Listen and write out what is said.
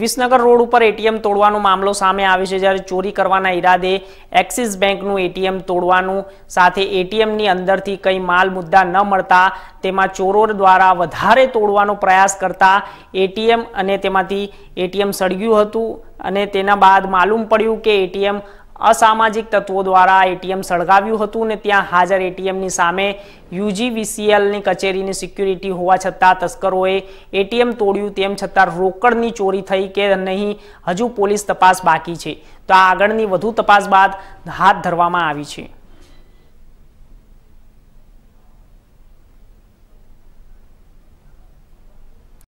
Visnagar road ઉપર ATM તોડવાનો મામલો સામે આવે છે જ્યારે ચોરી કરવાના ઈરાદે એક્સિસ બેંકનું એટીએમ તોડવાનું સાથે એટીએમની અંદરથી કંઈ માલ મુદ્દા ન મળતા તેમાં ચોરો દ્વારા વધારે તોડવાનો પ્રયાસ કરતા એટીએમ અને તેમાંથી એટીએમ સળગ્યું હતું અને તેના બાદ માલુમ પડ્યું કે એટીએમ અસામાજિક તત્વો દ્વારા એટીએમ સળગાવ્યું હતું ને ત્યાં હાજર એટીએમની સામે યુજીવીસીએલની કચેરીની સિક્યુરિટી હોવા છતાં તસ્કરોએ એટીએમ તોડ્યું તેમ છતાં રોકડની ચોરી થઈ કે નહીં હજુ પોલીસ તપાસ બાકી છે તો આ આગળની વધુ તપાસ બાદ હાથ ધરવામાં આવી છે